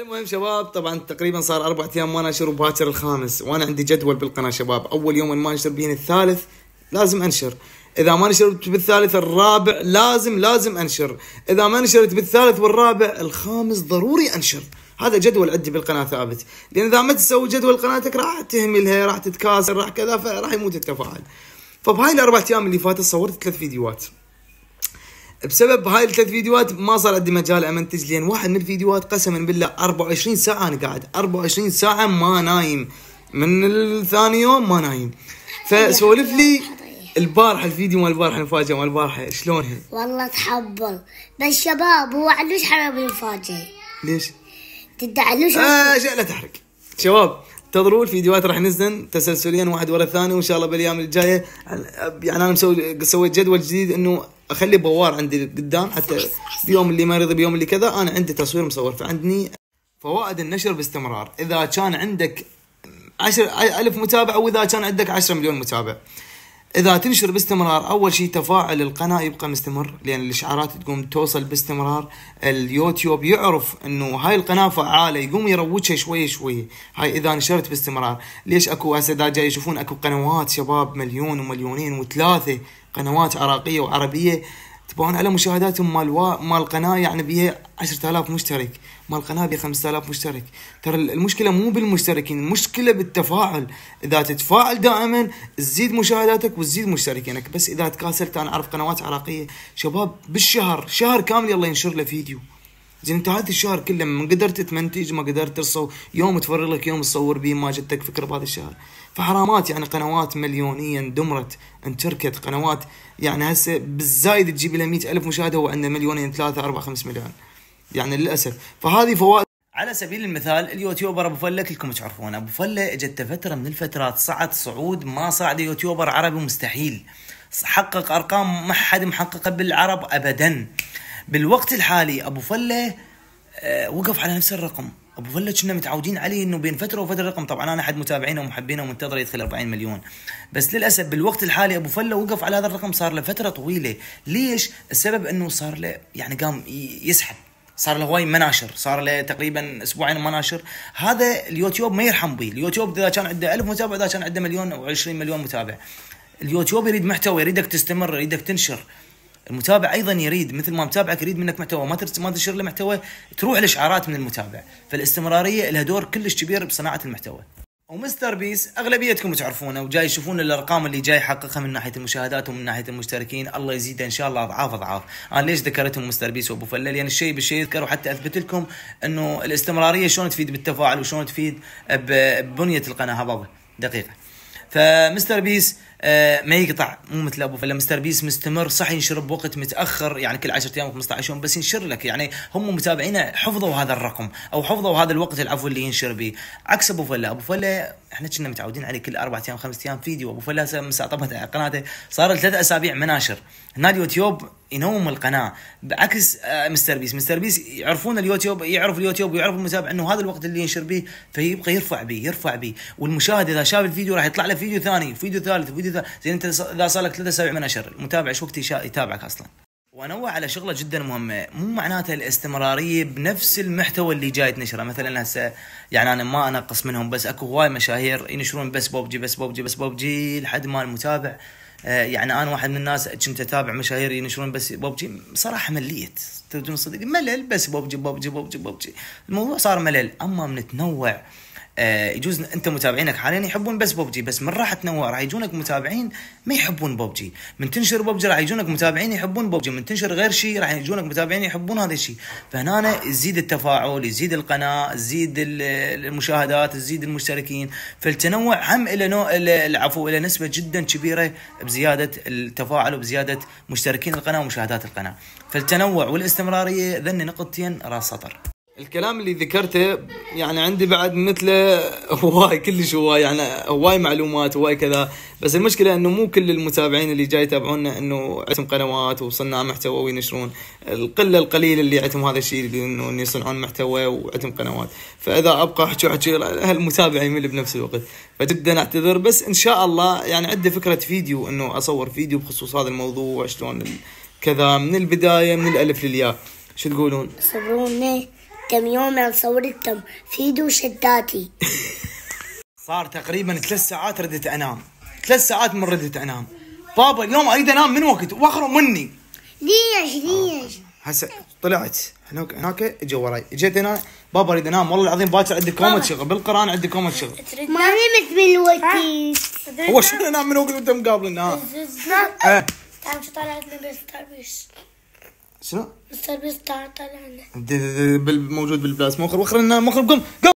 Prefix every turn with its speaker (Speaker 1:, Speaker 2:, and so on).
Speaker 1: المهم شباب طبعا تقريبا صار اربع ايام ما انشر وباكر الخامس وانا عندي جدول بالقناه شباب اول يوم ما انشر بين الثالث لازم انشر اذا ما نشرت بالثالث الرابع لازم لازم انشر اذا ما نشرت بالثالث والرابع الخامس ضروري انشر هذا جدول عندي بالقناه ثابت لان اذا ما تسوي جدول قناتك راح تهملها راح تتكاسل راح كذا فراح يموت التفاعل فبهاي الاربع ايام اللي فاتت صورت ثلاث فيديوهات بسبب هاي الثلاث فيديوهات ما صار عندي مجال امنتج لان واحد من الفيديوهات قسما بالله 24 ساعه انا قاعد 24 ساعه ما نايم من الثاني يوم ما نايم فسولف لي البارحه الفيديو مال البارحه المفاجاه مال البارحه شلونها؟ والله تحبل بس شباب هو علوش حرام المفاجاه ليش؟ تدعي علوش آه لا تحرق شباب انتظروا الفيديوهات راح ننزل تسلسليا واحد ورا الثاني وان شاء الله بالايام الجايه يعني انا مسوي سويت جدول جديد انه اخلي بوار عندي قدام حتى بيوم اللي مريض بيوم اللي كذا انا عندي تصوير مصور فعندني فوائد النشر باستمرار اذا كان عندك 10 ألف متابع واذا كان عندك 10 مليون متابع اذا تنشر باستمرار اول شيء تفاعل القناه يبقى مستمر لان الاشعارات تقوم توصل باستمرار اليوتيوب يعرف انه هاي القناه فعاله يقوم يروجها شويه شويه هاي اذا نشرت باستمرار ليش اكو هسه جاي يشوفون اكو قنوات شباب مليون ومليونين وثلاثه قنوات عراقيه وعربيه تبون على مشاهداتهم مال و... مال القناه يعني بيها 10000 مشترك مال القناه بيها 5000 مشترك ترى المشكله مو بالمشتركين المشكله بالتفاعل اذا تتفاعل دائما تزيد مشاهداتك وتزيد مشتركينك بس اذا تكاسلت انا اعرف قنوات عراقيه شباب بالشهر شهر كامل يلا ينشر له فيديو زين انت هذا الشهر كله ما قدرت تمنتج ما قدرت تصور يوم تفرغ لك يوم تصور به ما جتك فكره بهذا الشهر فحرامات يعني قنوات مليونيه دمرت انتركت قنوات يعني هسه بالزايد تجيب لها 100000 مشاهده هو عنده مليونين يعني ثلاثه اربعه خمس مليون يعني للاسف فهذه فوائد على سبيل المثال اليوتيوبر ابو فله كلكم تعرفونه ابو فله اجت فتره من الفترات صعد صعود ما صعد يوتيوبر عربي مستحيل حقق ارقام ما حد محققه بالعرب ابدا بالوقت الحالي ابو فله آه، وقف على نفس الرقم ابو فله كنا متعودين عليه انه بين فتره وفتره رقم طبعا انا احد متابعينه ومحبينه ومنتظره يدخل 40 مليون بس للاسف بالوقت الحالي ابو فله وقف على هذا الرقم صار له فتره طويله ليش السبب انه صار له يعني قام يسحب صار له هواي مناشر صار له تقريبا اسبوعين مناشر هذا اليوتيوب ما يرحم به اليوتيوب اذا كان عنده ألف متابع اذا كان عنده مليون او 20 مليون متابع اليوتيوب يريد محتوى يريدك تستمر يريدك تنشر المتابع ايضا يريد مثل ما متابعك يريد منك محتوى ما ما تنشر له محتوى تروح الاشعارات من المتابع فالاستمراريه لها دور كلش كبير بصناعه المحتوى ومستر بيس اغلبيتكم تعرفونه وجاي يشوفون الارقام اللي جاي يحققها من ناحيه المشاهدات ومن ناحيه المشتركين الله يزيده ان شاء الله اضعاف اضعاف انا ليش ذكرتهم مستر بيس وابو فلل لان يعني الشيء بالشيء يذكر وحتى اثبت لكم انه الاستمراريه شلون تفيد بالتفاعل وشلون تفيد ببنيه القناه هبابه دقيقه فمستر بيس آه، ما يقطع مو مثل ابو فلا مستر بيس مستمر صح ينشر بوقت متاخر يعني كل 10 ايام 15 يوم بس ينشر لك يعني هم متابعينه حفظوا هذا الرقم او حفظوا هذا الوقت العفو اللي ينشر به عكس ابو فلا ابو فلا احنا كنا متعودين عليه كل اربع ايام خمس ايام فيديو ابو فلا من على قناته صار ثلاث اسابيع مناشر هنا اليوتيوب ينوم القناه بعكس آه، مستر بيس مستر بيس يعرفون اليوتيوب يعرف اليوتيوب ويعرف المتابع انه هذا الوقت اللي ينشر به فيبقى يرفع به يرفع به والمشاهد اذا شاف الفيديو راح يطلع له فيديو ثاني فيديو ثالث فيديو جديده زي انت لا صار لك ثلاث اسابيع من اشهر المتابع ايش وقت يتابعك اصلا وانوع على شغله جدا مهمه مو معناتها الاستمراريه بنفس المحتوى اللي جاي تنشره مثلا هسه يعني انا ما انقص منهم بس اكو هواي مشاهير ينشرون بس بوبجي بس بوبجي بس بوبجي لحد ما المتابع آه، يعني انا واحد من الناس كنت اتابع مشاهير ينشرون بس بوبجي صراحه مليت تدرون صدق ملل بس بوبجي بوبجي بوبجي بوبجي الموضوع صار ملل اما من تنوع آه، يجوز انت متابعينك حاليا يحبون بس ببجي بس من راح تنوع راح يجونك متابعين ما يحبون ببجي من تنشر ببجي راح يجونك متابعين يحبون ببجي من تنشر غير شيء راح يجونك متابعين يحبون هذا الشيء فهنا يزيد التفاعل يزيد القناه يزيد المشاهدات يزيد المشتركين فالتنوع هم الى نوع العفو الى نسبه جدا كبيره بزياده التفاعل وبزياده مشتركين القناه ومشاهدات القناه فالتنوع والاستمراريه ذني نقطتين راس سطر الكلام اللي ذكرته يعني عندي بعد مثله هواي كلش هواي يعني هواي معلومات هواي كذا بس المشكله انه مو كل المتابعين اللي جاي يتابعونا انه عندهم قنوات وصناع محتوى وينشرون القله القليله اللي عندهم هذا الشيء انه يصنعون محتوى وعندهم قنوات فاذا ابقى احكي احكي المتابع يمل بنفس الوقت فجدا اعتذر بس ان شاء الله يعني عندي فكره فيديو انه اصور فيديو بخصوص هذا الموضوع شلون كذا من البدايه من الالف للياء شو تقولون؟ صبروني كم يوم يوما صورتكم فيدو شتاتي صار تقريبا ثلاث ساعات ردت انام ثلاث ساعات من ردت انام بابا اليوم اريد انام من وقت واخر مني ليش ليش آه، هسه طلعت هناك هناك اجى وراي اجيت هنا بابا اريد انام والله العظيم باكر عندي كومه شغل بالقران عندي كومه شغل ما نمت من وقتي هو شنو انام من وقت وانت مقابلنا ها؟ آه. تعرف شو طلعت من بس شنو؟ السيرفيس تاع طلعنا موجود بالبلاصه مخر وخر مخر قم قم